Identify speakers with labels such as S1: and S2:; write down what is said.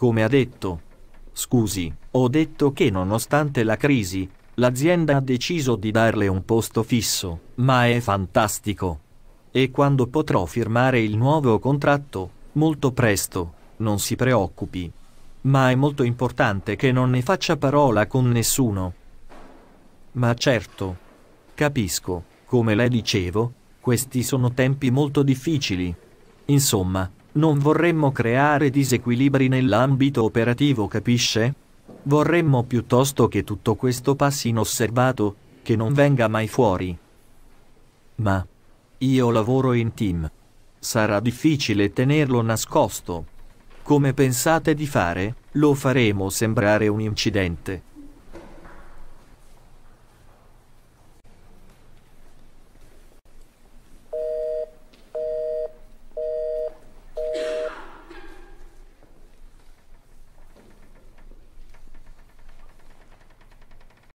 S1: Come ha detto, scusi, ho detto che nonostante la crisi, l'azienda ha deciso di darle un posto fisso, ma è fantastico. E quando potrò firmare il nuovo contratto, molto presto, non si preoccupi. Ma è molto importante che non ne faccia parola con nessuno. Ma certo, capisco, come le dicevo, questi sono tempi molto difficili. Insomma, non vorremmo creare disequilibri nell'ambito operativo, capisce? Vorremmo piuttosto che tutto questo passi inosservato, che non venga mai fuori. Ma io lavoro in team. Sarà difficile tenerlo nascosto. Come pensate di fare? Lo faremo sembrare un incidente.